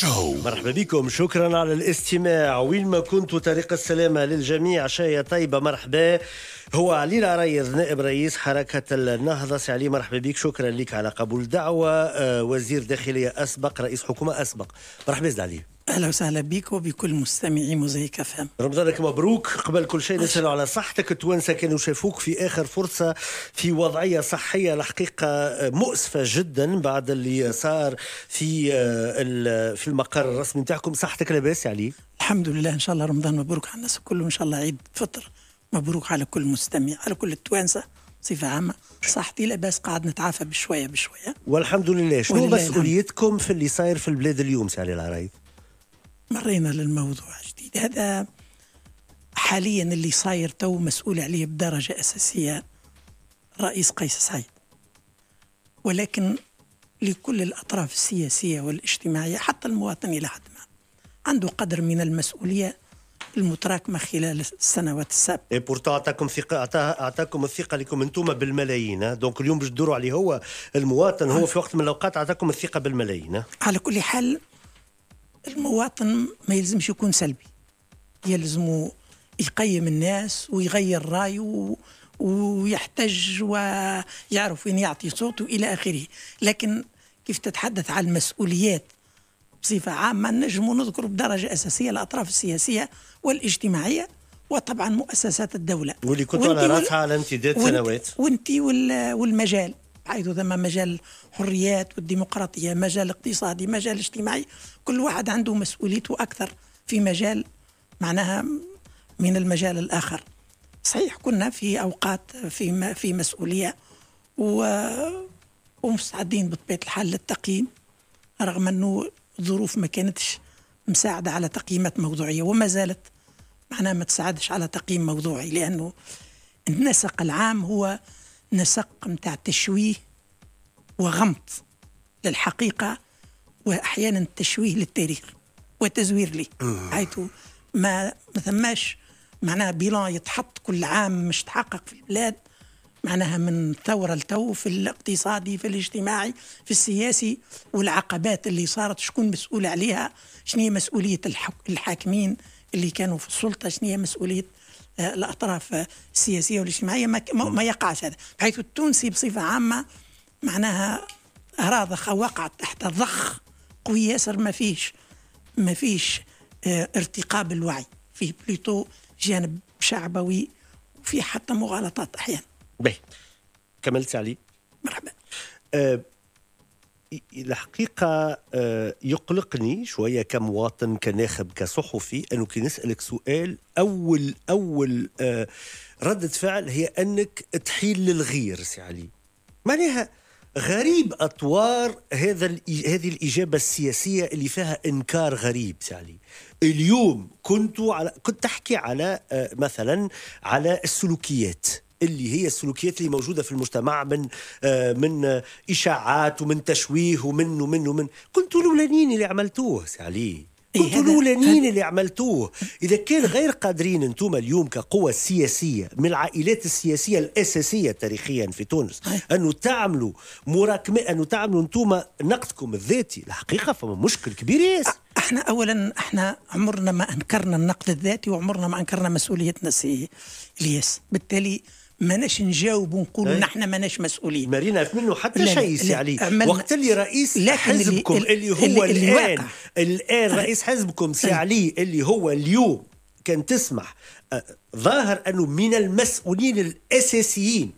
شو مرحبا بكم شكرا على الاستماع وين ما كنتوا طريق السلامة للجميع شاية طيبة مرحبا هو علي العريض نائب رئيس حركة النهضة سي علي مرحبا بك شكرا لك على قبول الدعوة آه، وزير داخلية أسبق رئيس حكومة أسبق مرحبا سي علي اهلا وسهلا بك وبكل مستمعي مزيكا فهم رمضانك مبروك قبل كل شيء نسأل على صحتك التوانسه كانوا شافوك في اخر فرصه في وضعيه صحيه الحقيقه مؤسفه جدا بعد اللي صار في آه، في المقر الرسمي نتاعكم صحتك لاباس علي الحمد لله ان شاء الله رمضان مبروك على الناس الكل وان شاء الله عيد فطر مبروك على كل مستمع على كل التوانسه بصفه عامه صحتي لاباس قاعد نتعافى بشويه بشويه والحمد لله شنو مسؤوليتكم في اللي صاير في البلاد اليوم سي علي العرايد مرينا للموضوع جديد هذا حاليا اللي صاير تو مسؤول عليه بدرجة أساسية الرئيس قيس سعيد ولكن لكل الأطراف السياسية والاجتماعية حتى المواطن إلى حد ما عنده قدر من المسؤولية المتراكمه خلال السنوات السابقه. اي بورتو اعطاكم ثقه اعطاكم الثقه لكم انتم بالملايين دونك اليوم باش تدوروا عليه هو المواطن هو في وقت من الاوقات اعطاكم الثقه بالملايين. على كل حال المواطن ما يلزمش يكون سلبي يلزم يقيم الناس ويغير رايه ويحتج ويعرف وين يعطي صوته الى اخره لكن كيف تتحدث عن المسؤوليات بصفه عامه نجم نذكر بدرجه اساسيه الاطراف السياسيه والاجتماعيه وطبعا مؤسسات الدوله واللي كنت انا رافعه على امتداد سنوات وانت والمجال حيث ثم مجال حريات والديمقراطيه مجال اقتصادي مجال اجتماعي كل واحد عنده مسؤوليته أكثر في مجال معناها من المجال الآخر صحيح كنا في أوقات في في مسؤولية و ومستعدين بطبيعة الحال للتقييم رغم أنه الظروف ما كانتش مساعدة على تقييمات موضوعية وما زالت معناها ما تساعدش على تقييم موضوعي لأنه النسق العام هو نسق متاع تشويه وغمط للحقيقة واحيانا تشويه للتاريخ وتزوير ليه آه. حيث ما ما ثماش معناها بيلان يتحط كل عام مش تحقق في البلاد معناها من ثورة لتو في الاقتصادي في الاجتماعي في السياسي والعقبات اللي صارت شكون مسؤول عليها شنو هي مسؤولية الحاكمين اللي كانوا في السلطة شنو هي مسؤولية آه، الأطراف السياسية والاجتماعية ما يقعش هذا بحيث التونسي بصفة عامة معناها راضخ وقع تحت ضخ قوي ياسر ما فيش ما فيش اه ارتقاء بالوعي فيه بلوتو جانب شعبوي وفي حتى مغالطات احيانا باهي كملت علي مرحبا أه الحقيقة آه، يقلقني شوية كمواطن كناخب كصحفي أنه كي نسألك سؤال أول أول آه، ردة فعل هي أنك تحيل للغير سي علي معناها غريب اطوار هذا هذه الاجابه السياسيه اللي فيها انكار غريب سالي اليوم كنت على كنت تحكي على آه، مثلا على السلوكيات اللي هي السلوكيات اللي موجوده في المجتمع من آه، من اشاعات ومن تشويه ومن ومن ومن كنتوا الاولانيين اللي عملتوه سي علي انتوا إيه، الاولانيين اللي عملتوه اذا كان غير قادرين انتم اليوم كقوة سياسية من العائلات السياسية الاساسية تاريخيا في تونس انه تعملوا مراكمة انه تعملوا انتم نقدكم الذاتي الحقيقة فما مشكل كبير ياس احنا اولا احنا عمرنا ما انكرنا النقد الذاتي وعمرنا ما انكرنا مسؤوليتنا سي الياس بالتالي ماناش نجاوب ايه؟ نحن ماناش مسؤولين ما ريناش منه حتى شيء سي علي وقت اللي رئيس حزبكم اللي, اللي هو اللي الان اللي الان أه. رئيس حزبكم سي أه. علي اللي هو اليوم كان تسمح أه، ظاهر انه من المسؤولين الاساسيين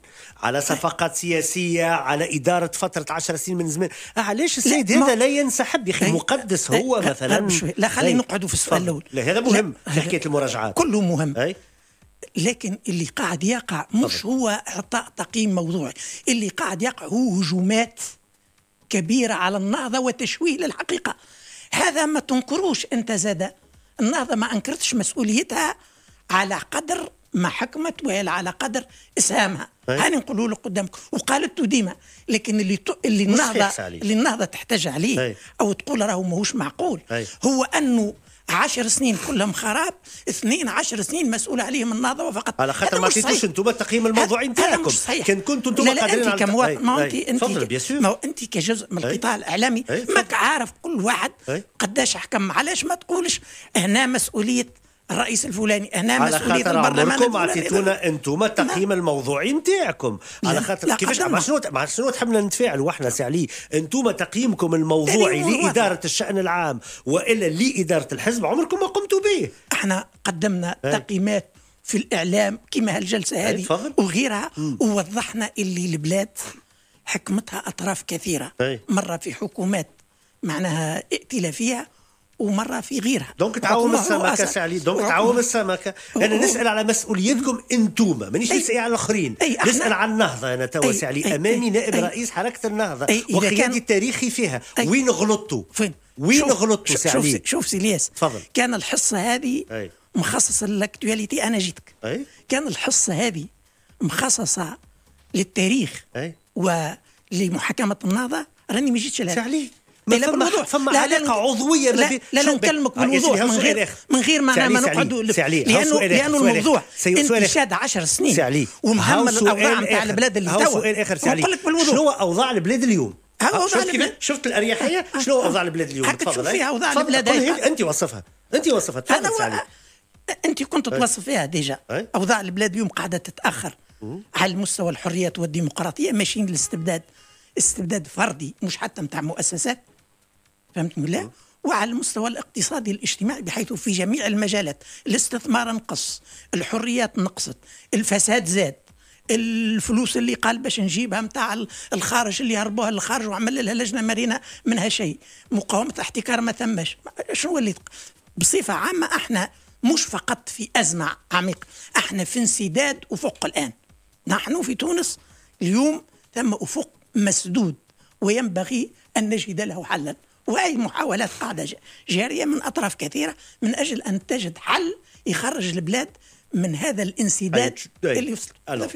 على صفقات سياسية على إدارة فترة عشر سنين من زمان علاش السيد هذا لا ينسحب يا أخي مقدس هو مثلا لا خلينا نقعدوا في السؤال الأول هذا مهم في حكاية المراجعات كله مهم أي؟ لكن اللي قاعد يقع مش هو اعطاء تقييم موضوعي اللي قاعد يقع هو هجومات كبيره على النهضه وتشويه للحقيقه هذا ما تنكروش انت زاد النهضه ما انكرتش مسؤوليتها على قدر ما حكمت وهي على قدر اسهامها طيب. هاني نقولوا له قدامك وقالته ديما لكن اللي ت... اللي النهضه اللي النهضه تحتاج عليه هي. طيب. او تقول راهو ماهوش معقول هي. طيب. هو انه عشر سنين كلهم خراب اثنين عشر سنين مسؤول عليهم النظافه فقط على خاطر ما عطيتوش انتم التقييم الموضوعي نتاعكم كان كنتوا انتم قادرين على كمواطن ما انت انت ما هو انت كجزء من القطاع الاعلامي ماك عارف كل واحد قداش حكم علاش ما تقولش هنا مسؤوليه الرئيس الفلاني انا على مسؤوليه البرلمان عمركم اعطيتونا انتم التقييم الموضوعي نتاعكم على خاطر كيفاش مع شنو مع شنو تحبنا نتفاعلوا احنا سي علي انتم تقييمكم الموضوعي لاداره الشان العام والا لاداره الحزب عمركم ما قمتوا به احنا قدمنا إيه. تقييمات في الاعلام كما هالجلسه إيه، هذه وغيرها ووضحنا اللي البلاد حكمتها اطراف كثيره هي. إيه. مره في حكومات معناها ائتلافيه ومره في غيرها دونك تعاون السمكه سي علي دونك تعاون السمكه انا نسال على مسؤوليتكم انتوما مانيش نسال إيه على الاخرين نسال على النهضه انا توا سي علي امامي نائب رئيس حركه النهضه وقيادي التاريخي فيها وين غلطتوا فين وين غلطتوا سي شوف, شوف سي الياس تفضل كان الحصه هذه مخصصه للاكتواليتي انا جيتك كان الحصه هذه مخصصه للتاريخ أي؟ ولمحاكمه النهضه راني ما جيتش لها ما لا بالوضوح فما لا علاقه عضويه لا لا, لا, نكلمك بالوضوح من غير من غير معناها ما نقعدوا لانه لانه الموضوع انتشاد 10 سنين ومهمل الاوضاع نتاع البلاد اللي توا سؤال اخر سعلي شنو اوضاع البلاد اليوم؟ شفت الاريحيه شنو اوضاع البلاد اليوم تفضل فيها اوضاع البلاد طيب، انت وصفها انت وصفها تفضل انت كنت توصف فيها ديجا اوضاع البلاد اليوم قاعده تتاخر على مستوى الحريات والديمقراطيه ماشيين للاستبداد استبداد فردي مش حتى نتاع مؤسسات فهمتني ولا وعلى المستوى الاقتصادي الاجتماعي بحيث في جميع المجالات الاستثمار نقص الحريات نقصت الفساد زاد الفلوس اللي قال باش نجيبها نتاع الخارج اللي هربوها للخارج وعمل لها لجنه مرينه منها شيء مقاومه الاحتكار ما ثماش شنو اللي بصفه عامه احنا مش فقط في ازمه عميقه احنا في انسداد افق الان نحن في تونس اليوم ثم افق مسدود وينبغي ان نجد له حلا وهي محاولات قاعدة جارية من أطراف كثيرة من أجل أن تجد حل يخرج البلاد من هذا الانسداد اللي يوصل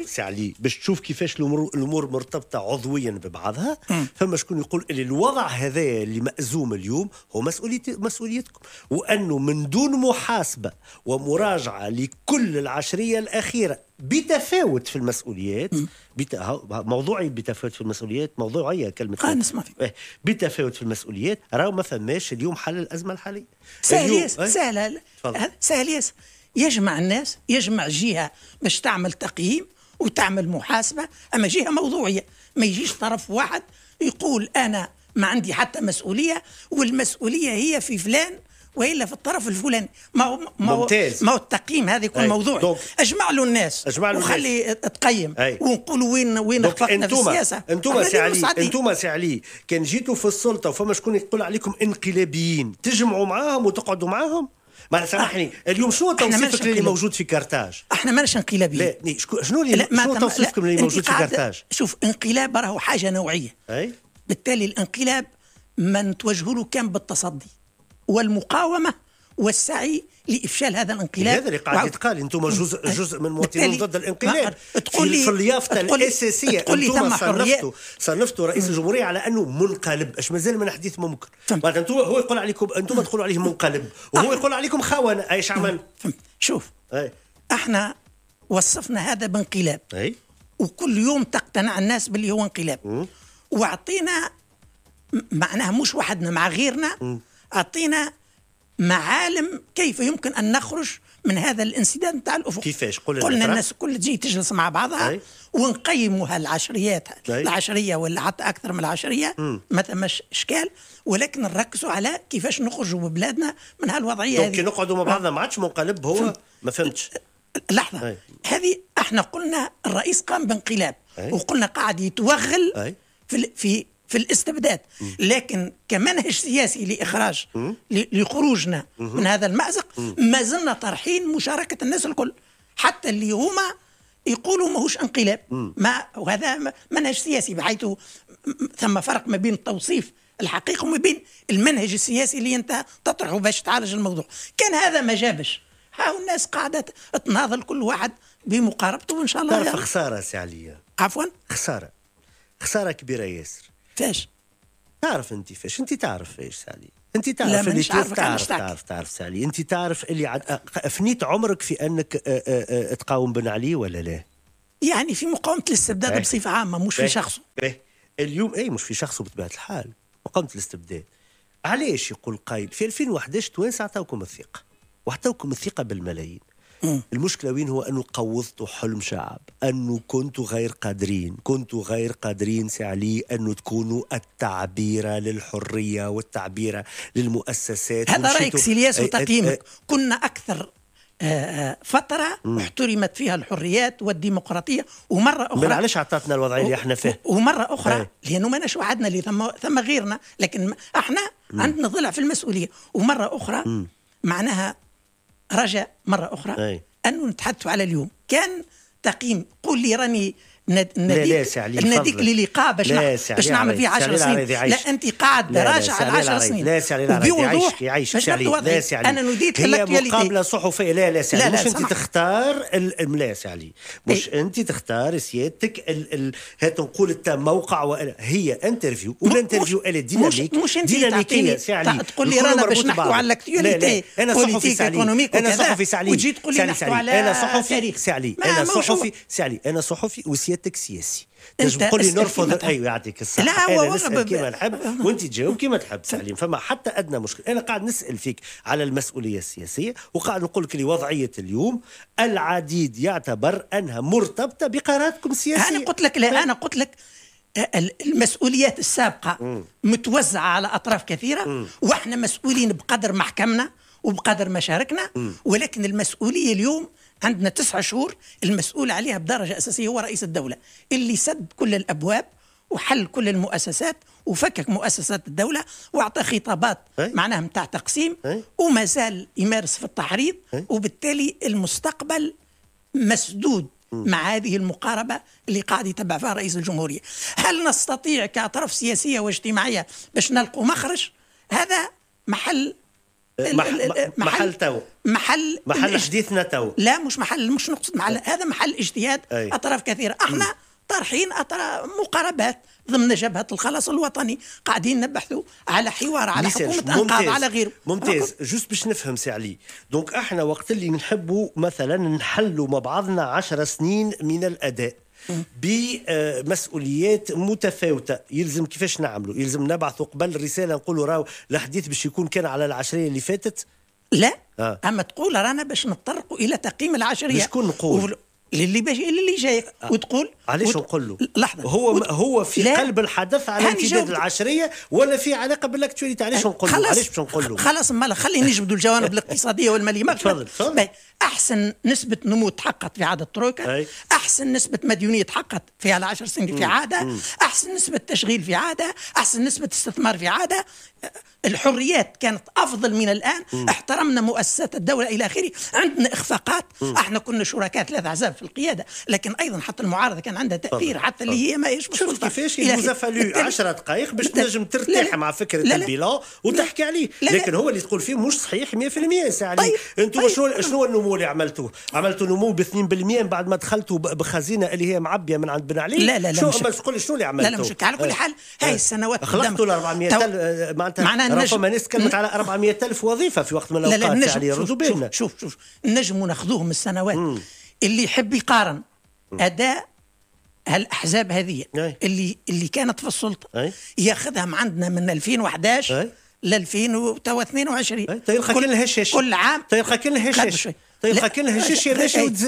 سي علي باش تشوف كيفاش الامور الامور مرتبطه عضويا ببعضها فما شكون يقول اللي الوضع هذا اللي مأزوم اليوم هو مسؤوليه مسؤوليتكم وانه من دون محاسبه ومراجعه لكل العشريه الاخيره بتفاوت في المسؤوليات بت... موضوعي بتفاوت في المسؤوليات موضوعية كلمة آه نسمع فيه. إيه، بتفاوت في المسؤوليات راهو ما فماش اليوم حل الأزمة الحالية سهل ياس إيه؟ سهل أه، سهل ياس يجمع الناس يجمع جهة باش تعمل تقييم وتعمل محاسبة أما جهة موضوعية ما يجيش طرف واحد يقول أنا ما عندي حتى مسؤولية والمسؤولية هي في فلان والا في الطرف الفلاني ما هو ما هو ما هو التقييم هذا يكون موضوع اجمع له الناس اجمع له وخلي الناس. تقيم ونقول وين وين اخطاتنا في السياسه انتم سي علي انتم سي علي كان جيتوا في السلطه وفما شكون يقول عليكم انقلابيين تجمعوا معاهم وتقعدوا معاهم ما سامحني اليوم شنو توصيفك اللي موجود في كارتاج؟ احنا ماناش انقلابيين لا شنو اللي شنو توصيفكم اللي موجود في كارتاج؟ شوف انقلاب راهو حاجه نوعيه أي؟ بالتالي الانقلاب ما نتوجه له كان بالتصدي والمقاومه والسعي لافشال هذا الانقلاب هذا اللي قاعد يتقال انتم جزء جزء من مواطنين ضد الانقلاب تقول لي في اليافطه الاساسيه تقول لي ثم صنفتوا صنفتوا رئيس الجمهوريه على انه منقلب اش مازال من حديث ممكن بعد انتم هو يقول عليكم انتم تقولوا عليه منقلب وهو آه. يقول عليكم خونه ايش عمل شوف أي. احنا وصفنا هذا بانقلاب أي. وكل يوم تقتنع الناس باللي هو انقلاب واعطينا معناه مش وحدنا مع غيرنا م. اعطينا معالم كيف يمكن ان نخرج من هذا الانسداد نتاع الافق كيفاش قلنا, قلنا الناس الكل تجي تجلس مع بعضها ونقيموا هالعشريات العشريه ولا حتى اكثر من العشريه ما ثمش اشكال ولكن نركزوا على كيفاش نخرجوا ببلادنا من هالوضعيه هذه دونك نقعدوا مع بعضنا آه. ما عادش منقلب هو ما فهمتش لحظه هذه احنا قلنا الرئيس قام بانقلاب وقلنا قاعد يتوغل في في في الاستبداد لكن كمنهج سياسي لاخراج لخروجنا من هذا المازق ما زلنا طرحين مشاركه الناس الكل حتى اللي هما يقولوا ماهوش انقلاب ما وهذا منهج سياسي بحيث ثم فرق ما بين التوصيف الحقيقه وما بين المنهج السياسي اللي انت تطرحه باش تعالج الموضوع كان هذا ما جابش ها الناس قاعده تناضل كل واحد بمقاربته وان شاء الله تعرف خساره سي عليا عفوا خساره خساره كبيره ياسر فاش تعرف انت فاش انت تعرف فاش سالي انت تعرف لا اللي تعرف تعرف, تعرف تعرف سالي انت تعرف اللي عد... افنيت أه، عمرك في انك أه، أه، تقاوم بن علي ولا لا يعني في مقاومه الاستبداد بيه. بصفه عامه مش بيه. في شخصه بيه. اليوم اي مش في شخصه بطبيعه الحال مقاومه الاستبداد علاش يقول قايل في 2011 توانسه عطاوكم الثقه وعطاوكم الثقه بالملايين المشكله وين هو انه قوضتوا حلم شعب انه كنتوا غير قادرين كنتوا غير قادرين سعلي انه تكونوا التعبير للحريه والتعبير للمؤسسات هذا رايك سيلياس إيه، إيه، وتقييمك إيه. كنا اكثر آه، آه، فترة احترمت فيها الحريات والديمقراطية ومرة أخرى علاش عطاتنا الوضعية اللي احنا فيه ومرة أخرى هي. لأنه ما ناش وعدنا اللي ثم, ثم غيرنا لكن احنا مم. عندنا ضلع في المسؤولية ومرة أخرى مم. معناها رجاء مره اخرى أي. ان نتحدث على اليوم كان تقييم قول لي راني نديك نديك للقاء باش باش نعمل فيه 10 سنين لا انت قاعد راجع على 10 سنين لا سي علي بوضوح سي علي انا نديت هي مقابله صحفيه لا لا سي مش انت تختار لا سي علي مش إيه. انت تختار سيادتك هات نقول انت موقع هي انترفيو والانترفيو الي ديناميك مش انت ديناميكيه سي علي تقول لي رانا باش نحكوا على الاكتواليتي انا صحفي سي علي انا صحفي سي علي وتجي تقول لي نحكوا على انا صحفي علي انا صحفي سي علي انا صحفي حياتك سياسي تنجم تقول لي نرفض ايوه يعطيك الصحه لا هو نسال نحب وانت تجاوب كما تحب سليم فما حتى ادنى مشكل انا قاعد نسال فيك على المسؤوليه السياسيه وقاعد نقول لك لوضعيه اليوم العديد يعتبر انها مرتبطه بقراراتكم السياسيه انا قلت لك لا انا قلت لك آه، المسؤوليات السابقه م. متوزعه على اطراف كثيره م. واحنا مسؤولين بقدر محكمنا وبقدر مشاركنا ولكن المسؤوليه اليوم عندنا تسعة شهور المسؤول عليها بدرجة أساسية هو رئيس الدولة اللي سد كل الأبواب وحل كل المؤسسات وفكك مؤسسات الدولة وأعطى خطابات معناها متاع تقسيم وما زال يمارس في التحريض وبالتالي المستقبل مسدود مع هذه المقاربة اللي قاعد يتبع فيها رئيس الجمهورية هل نستطيع كأطراف سياسية واجتماعية باش نلقوا مخرج هذا محل محل, محل تو محل محل حديثنا تو لا مش محل مش نقصد محل هذا محل اجتهاد اطراف كثيره احنا طرحين أطراف مقاربات ضمن جبهة الخلاص الوطني قاعدين نبحثوا على حوار على حكومة أنقاذ على غيره ممتاز جوست باش نفهم سي علي دونك احنا وقت اللي نحبوا مثلا نحلوا مع بعضنا 10 سنين من الأداء بمسؤوليات آه، متفاوته يلزم كيفاش نعملوا يلزم نبعثوا قبل رساله نقولوا راهو الحديث باش يكون كان على العشريه اللي فاتت لا آه. اما تقول رانا باش نتطرقوا الى تقييم العشريه شكون نقول للي باش للي جاي آه. وتقول علاش نقول له لحظه هو ود... هو في لا. قلب الحدث على امتداد العشريه ولا في علاقه بالاكتواليتي علاش نقول له علاش باش نقول له خلاص مالا خليه نجبدوا الجوانب الاقتصاديه والماليه ما تفضل احسن نسبه نمو تحققت في عهد الترويكا احسن نسبه مديونيه تحققت في على 10 سنين في عاده احسن نسبه تشغيل في عاده احسن نسبه استثمار في عاده الحريات كانت افضل من الان مم. احترمنا مؤسسات الدوله الى اخره عندنا اخفاقات مم. احنا كنا شركاء ثلاث احزاب في القياده لكن ايضا حتى المعارضه كان عندها تاثير حتى اللي هي ماهيش شوف كيفاش يلوزا فالو 10 دقائق باش تنجم ترتاح مع فكره البيلون وتحكي عليه لكن هو اللي تقول فيه مش صحيح 100% سي علي انتم شنو شنو النمو اللي عملتوه؟ عملتوا نمو ب 2% من بعد ما دخلتوا بخزينه اللي هي معبيه من عند بن علي لا لا لا شو بس قول شنو اللي عملتوا؟ لا لا مش على كل إيه. حال هاي إيه. السنوات خلقتوا ل 400000 معناتها ربما الناس تكلمت على 400000 وظيفه في وقت من الاوقات علي ردوا بالنا شوف شوف نجموا ناخذوهم السنوات اللي يحب يقارن اداء هالاحزاب هذه اللي اللي كانت في السلطه ياخذهم عندنا من 2011 ل 2022 تلقى كل هشاش كل عام تلقى طيب، طيب، كل هشاش تلقى كل هشاش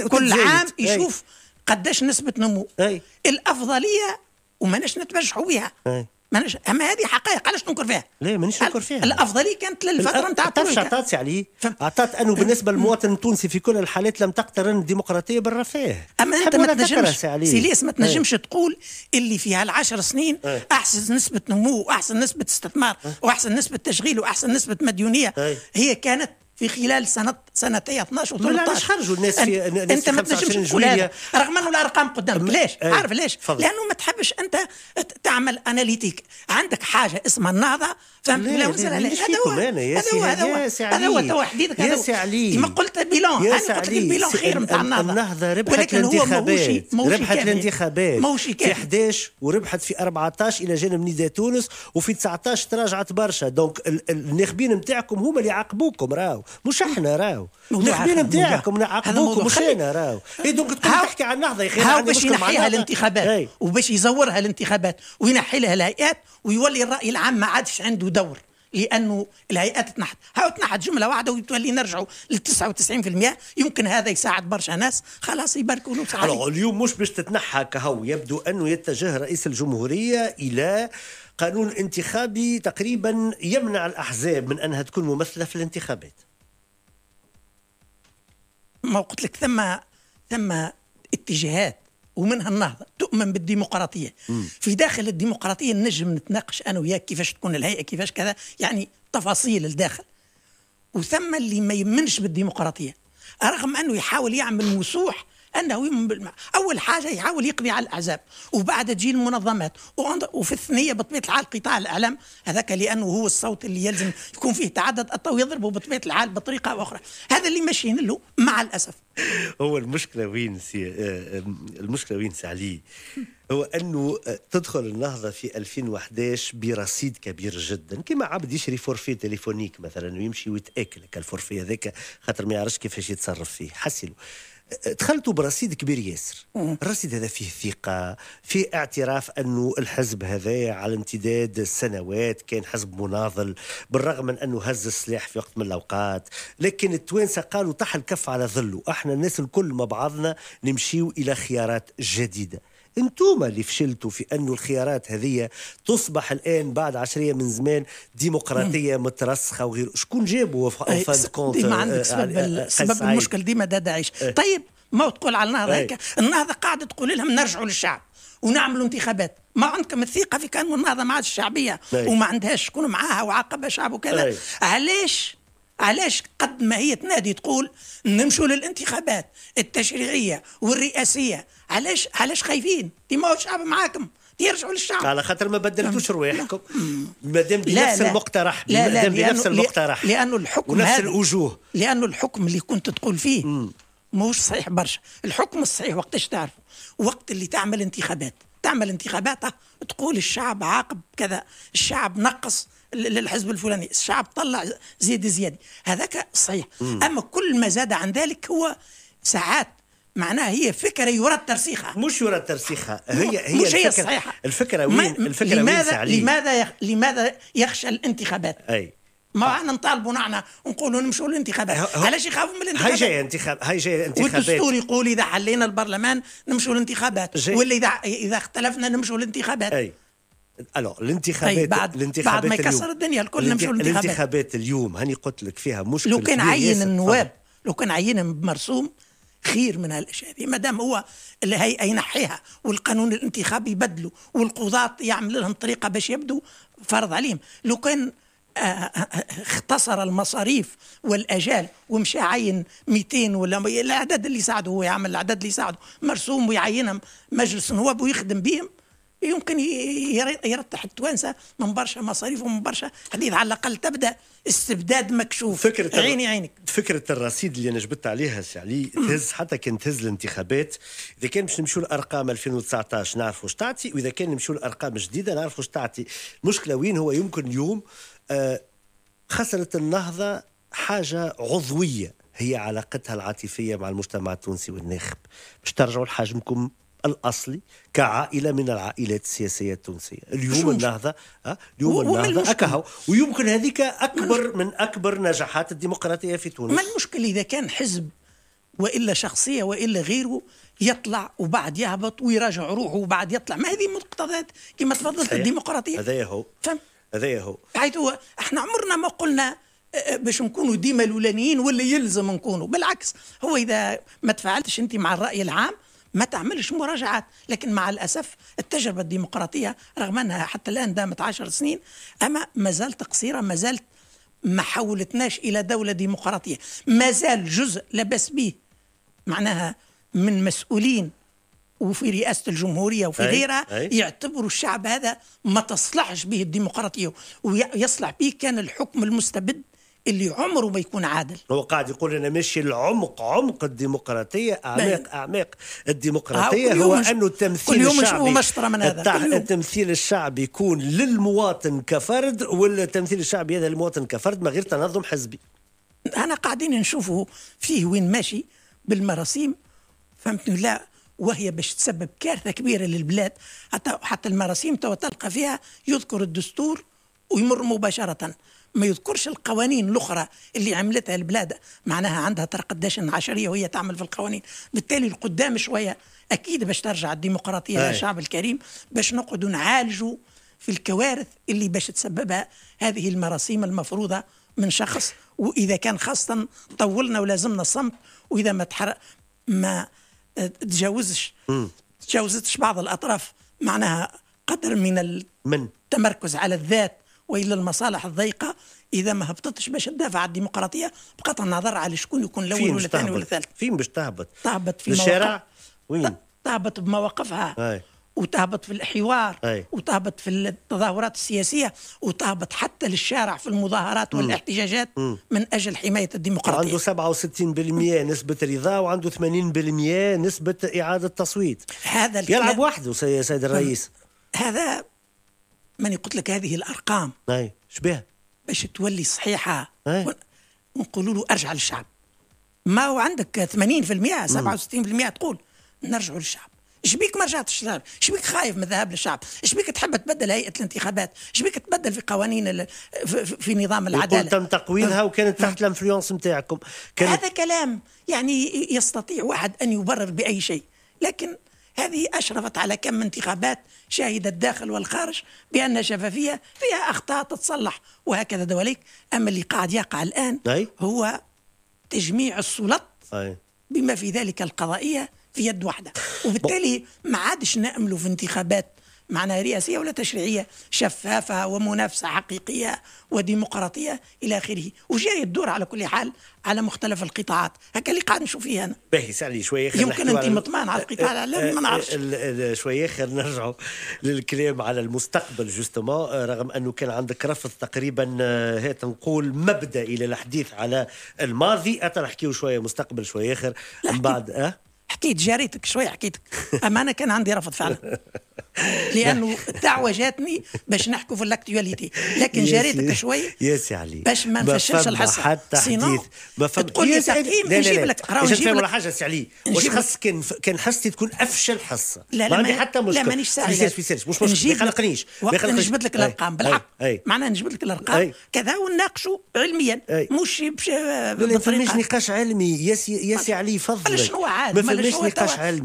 كل عام يشوف قداش نسبه نمو أي. الافضليه وماناش نتبجحوا بها أي. مانيش اما هذه حقائق علاش ننكر فيها؟ لا مانيش ننكر فيها الافضليه كانت للفتره نتاع الترشح عطات عليه عطات انه بالنسبه للمواطن التونسي في كل الحالات لم تقترن الديمقراطيه بالرفاه اما انت ما تنجمش سيليس ما تنجمش إيه. تقول اللي في هالعشر سنين ايه. احسن نسبه نمو واحسن نسبه استثمار ايه. واحسن نسبه تشغيل واحسن نسبه مديونيه ايه. هي كانت في خلال سنه سنتي 12 و 13 علاش خرجوا الناس في الناس انت ما تنجمش جوليا رغم انه الارقام قدامك ليش؟ أي. عارف ليش؟ فضل. لانه ما تحبش انت تعمل اناليتيك عندك حاجه اسمها النهضه فهمت لا هذا هو هذا هو هذا هو توحيدك هذا هو كما قلت بيلون انا قلت لك البيلون خير نتاع النهضه النهضه ربحت الانتخابات ربحت الانتخابات في 11 وربحت في 14 الى جانب نداء تونس وفي 19 تراجعت برشا دونك الناخبين نتاعكم هما اللي عاقبوكم راهو مش احنا راهو الناخبين نتاعكم نعاقبوكم مش انا راهو اي دونك تقول تحكي على النهضه يا اخي هاو باش ينحيها الانتخابات إيه. وباش يزورها الانتخابات وينحي لها الهيئات ويولي الراي العام ما عادش عنده دور لانه الهيئات تنحت هاو تنحت جمله واحده وتولي نرجعوا ل 99% يمكن هذا يساعد برشا ناس خلاص يباركوا له اليوم مش باش تتنحى كهو يبدو انه يتجه رئيس الجمهوريه الى قانون انتخابي تقريبا يمنع الاحزاب من انها تكون ممثله في الانتخابات ما قلت لك ثم ثم اتجاهات ومنها النهضه تؤمن بالديمقراطيه في داخل الديمقراطيه نجم نتناقش انا وياك كيفاش تكون الهيئه كيفاش كذا يعني تفاصيل الداخل وثم اللي ما يمنش بالديمقراطيه رغم انه يحاول يعمل مسوح انه بالماء اول حاجه يحاول يقضي على الاحزاب وبعد تجي المنظمات وفي الثنيه بطبيعه الحال قطاع الاعلام هذاك لانه هو الصوت اللي يلزم يكون فيه تعدد الطو يضربه بطبيعه الحال بطريقه اخرى هذا اللي ماشيين له مع الاسف هو المشكله وين سي آه، آه، المشكله وين سي علي هو انه آه، تدخل النهضه في 2011 برصيد كبير جدا كما عبد يشري فورفي تليفونيك مثلا ويمشي ويتاكل الفورفي هذاك خاطر ما يعرفش كيفاش يتصرف فيه حسنوا دخلتوا برصيد كبير ياسر الرصيد هذا فيه ثقة فيه اعتراف أنه الحزب هذا على امتداد السنوات كان حزب مناضل بالرغم من أنه هز السلاح في وقت من الأوقات لكن التوانسة قالوا طح الكف على ظله احنا الناس الكل مع بعضنا نمشيو إلى خيارات جديدة انتوما اللي فشلتوا في انه الخيارات هذه تصبح الان بعد عشريه من زمان ديمقراطيه مترسخه وغيره شكون جابوا فان إيه، كونت ديما عندك آه، سبب آه، آه، سبب المشكل ديما دا داعش إيه. طيب ما تقول على النهضه هيك إيه. النهضه قاعده تقول لهم نرجعوا للشعب ونعملوا انتخابات ما عندكم الثقه في كانوا النهضه ما عادش شعبيه وما عندهاش شكون معاها وعاقبها شعب وكذا علاش علاش قد ما هي تنادي تقول نمشوا للانتخابات التشريعيه والرئاسيه علاش علاش خايفين ديما الشعب معاكم يرجعوا للشعب على خاطر ما بدلتوش روايحكم مادام بنفس لا المقترح مادام بنفس المقترح لانه الحكم ونفس الوجوه لانه الحكم اللي كنت تقول فيه موش صحيح برشا الحكم الصحيح وقتاش تعرفوا وقت اللي تعمل انتخابات تعمل انتخابات تقول الشعب عاقب كذا الشعب نقص للحزب الفلاني الشعب طلع زيد زيادة هذاك صحيح مم. أما كل ما زاد عن ذلك هو ساعات معناها هي فكره يراد ترسيخها مش يراد ترسيخها هي هي مش هي صحيحه الفكره وين الفكره لماذا وين لماذا يخ لماذا يخشى الانتخابات اي ما احنا طيب. نطالبوا نحن ونقولوا نمشوا للانتخابات علاش يخافوا من الانتخابات هاي جايه انتخاب هاي جايه انتخابات والدستور يقول اذا حلينا البرلمان نمشوا للانتخابات ولا اذا اذا اختلفنا نمشوا للانتخابات أي. الو الانتخابات طيب، بعد الانتخابات بعد ما كسر الدنيا الكل نمشوا الانتخابات الانتخابات اليوم هاني قلت لك فيها مشكل لو كان عين النواب لو كان عينهم بمرسوم خير من هالاشياء هذه ما دام هو الهيئه ينحيها والقانون الانتخابي يبدلوا والقضاة يعمل لهم طريقه باش يبدوا فرض عليهم لو كان آه، آه، آه، اختصر المصاريف والاجال ومشى عين 200 ولا الاعداد اللي يساعده هو يعمل الاعداد اللي يساعده مرسوم ويعينهم مجلس نواب ويخدم بهم يمكن يرتاح التوانسه من برشا مصاريف ومن برشا حديث على الاقل تبدا استبداد مكشوف فكرة عيني عينك فكره الرصيد اللي انا جبت عليها سي علي تهز حتى كان تهز الانتخابات اذا كان باش نمشيو لارقام 2019 نعرف واش تعطي واذا كان نمشيو لارقام جديده نعرف واش تعطي المشكله وين هو يمكن اليوم آه، خسرت النهضه حاجه عضويه هي علاقتها العاطفيه مع المجتمع التونسي والناخب باش ترجعوا لحجمكم الاصلي كعائله من العائلات السياسيه التونسيه اليوم النهضه اليوم النهضه اكهو ويمكن هذيك اكبر من اكبر نجاحات الديمقراطيه في تونس ما المشكل اذا كان حزب والا شخصيه والا غيره يطلع وبعد يهبط ويراجع روحه وبعد يطلع ما هذه مقتضيات كما تفضلت الديمقراطيه هذا هو فهم هذا هو حيث هو احنا عمرنا ما قلنا آه، آه، باش نكونوا ديما الاولانيين ولا يلزم نكونوا بالعكس هو اذا ما تفاعلتش انت مع الراي العام ما تعملش مراجعات لكن مع الأسف التجربة الديمقراطية رغم أنها حتى الآن دامت عشر سنين أما ما زالت قصيرة ما زالت ما حولتناش إلى دولة ديمقراطية ما زال جزء لبس به معناها من مسؤولين وفي رئاسة الجمهورية وفي غيرها يعتبروا الشعب هذا ما تصلحش به الديمقراطية ويصلح به كان الحكم المستبد اللي عمره ما يكون عادل هو قاعد يقول انا ماشي العمق عمق الديمقراطيه اعماق اعماق الديمقراطيه آه، هو انه التمثيل الشعبي من هذا التمثيل الشعبي يكون للمواطن كفرد والتمثيل الشعبي هذا للمواطن كفرد من غير تنظم حزبي انا قاعدين نشوفه فيه وين ماشي بالمراسيم فهمتني لا وهي باش تسبب كارثه كبيره للبلاد حتى حتى المراسيم تلقى فيها يذكر الدستور ويمر مباشره ما يذكرش القوانين الاخرى اللي عملتها البلاد معناها عندها طرق قداش عشريه وهي تعمل في القوانين بالتالي القدام شويه اكيد باش ترجع الديمقراطيه للشعب الكريم باش نقعدوا نعالجوا في الكوارث اللي باش تسببها هذه المراسيم المفروضه من شخص واذا كان خاصه طولنا ولازمنا الصمت واذا ما تحرق ما آه، تجاوزش تجاوزتش بعض الاطراف معناها قدر من التمركز على الذات والا المصالح الضيقه اذا ما هبطتش باش تدافع على الديمقراطيه بقطع النظر على شكون يكون الاول ولا الثاني ولا الثالث فين باش تهبط؟ تهبط في الشارع وين؟ تهبط بمواقفها وتهبط في الحوار أي. وتهبط في التظاهرات السياسية وتهبط حتى للشارع في المظاهرات والاحتجاجات مم. من أجل حماية الديمقراطية عنده 67% نسبة رضا وعنده 80% نسبة إعادة تصويت هذا يلعب وحده سيد الرئيس هذا ماني قلت لك هذه الارقام اي شبيه باش تولي صحيحه أي. ونقولوا له ارجع للشعب ما هو عندك 80% 67% تقول نرجعوا للشعب شبيك ما رجعتش للشعب شبيك خايف من الذهاب للشعب شبيك تحب تبدل هيئه الانتخابات شبيك تبدل في قوانين في, نظام العداله تم تقويمها نعم. وكانت تحت نعم. الانفلونس نتاعكم هذا كلام يعني يستطيع واحد ان يبرر باي شيء لكن هذه أشرفت على كم انتخابات شهد الداخل والخارج بأن شفافية فيها أخطاء تتصلح وهكذا دواليك أما اللي قاعد يقع الآن أي. هو تجميع السلط أي. بما في ذلك القضائية في يد واحدة وبالتالي ما عادش نأمله في انتخابات معناها رئاسية ولا تشريعية شفافة ومنافسة حقيقية وديمقراطية إلى آخره وجاي الدور على كل حال على مختلف القطاعات هكا اللي قاعد نشوف فيه أنا باهي سالي شوية يمكن أنت مطمئن على القطاع لا ما نعرفش شوية خير نرجعوا للكلام على المستقبل جوستومون آه، رغم أنه كان عندك رفض تقريبا هات آه، نقول مبدأ إلى الحديث على الماضي أتى نحكيو شوية مستقبل شوية آخر من بعد أه حكيت جاريتك شويه حكيتك اما انا كان عندي رفض فعلا لانه الدعوه جاتني باش نحكوا في الاكتواليتي لكن جاريتك شويه ياسي علي باش ما نفشلش الحصه حتى حديث ما تقول لي تقييم نجيب لك راهو نجيب لك حاجه سي علي واش خص كان كان حصتي تكون افشل حصه لا لا عندي حتى مشكلة لا مانيش ساعي مش مش ما يقلقنيش ما يقلقنيش نجبد لك الارقام بالحق معناها نجبد لك الارقام كذا ونناقشوا علميا مش ما فماش نقاش علمي ياسي ياسي طيب. علي فضلك شنو عاد فماش نقاش علمي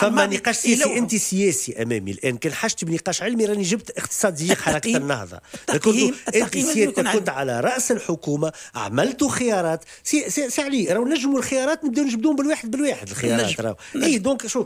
فما نقاش إيه، سياسي انت سياسي امامي الان كان حاجتي بنقاش علمي راني جبت اقتصادي حركه النهضه كنت انت كنت على راس الحكومه عملت خيارات سي, سي, سي علي راهو نجموا الخيارات نبداو نجبدوهم بالواحد بالواحد الخيارات راهو اي دونك شو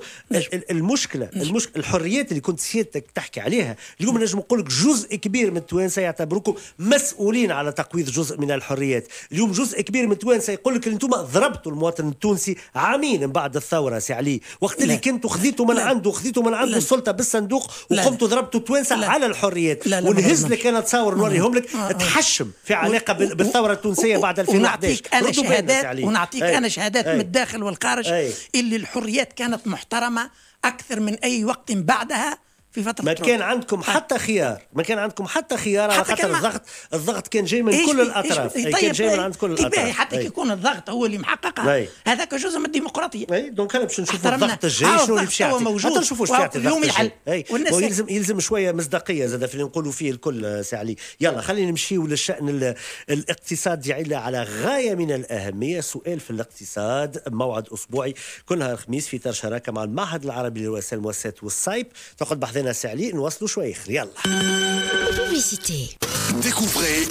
المشكله المشكله الحريات اللي كنت سيادتك تحكي عليها اليوم نجم نقول لك جزء كبير من التوانسه يعتبروكم مسؤولين على تقويض جزء من الحريات اليوم جزء كبير من التوانسه يقول لك انتم ضربتوا المواطن التونسي عامين من بعد الثوره ثوره سي علي وقت اللي كنتوا خذيتوا من عنده خذيتوا من عنده السلطه بالصندوق وقمتوا ضربتوا توانسه على الحريات ونهز لك انا آه، آه. تصور نوريهم لك تحشم في علاقه بالثوره التونسيه بعد 2011 ونعطيك انا شهادات ونعطيك انا شهادات من الداخل والخارج اللي الحريات كانت محترمه اكثر من اي وقت بعدها في فتره ما كان عندكم طيب. حتى خيار ما كان عندكم حتى خيار على خاطر الضغط الضغط كان جاي من إيش كل الاطراف إيه، طيب كان جاي من إيه، عند كل إيه، الاطراف حتى كي يكون الضغط هو اللي محقق هذاك جزء من الديمقراطيه اي دونك انا باش نشوف الضغط الجاي آه، شنو اللي باش يعطي موجود نشوفوا واش يعطي الضغط يحل يلزم يلزم شويه مصداقيه زاد في اللي نقولوا فيه الكل آه، علي يلا خلينا نمشيو للشان الاقتصادي على غايه من الاهميه سؤال في الاقتصاد موعد اسبوعي كل نهار الخميس في اطار شراكه مع المعهد العربي للرؤساء المؤسسات والسايب تقعد بحثنا ناس عليه نواصلوا شويخ يلا Découvrez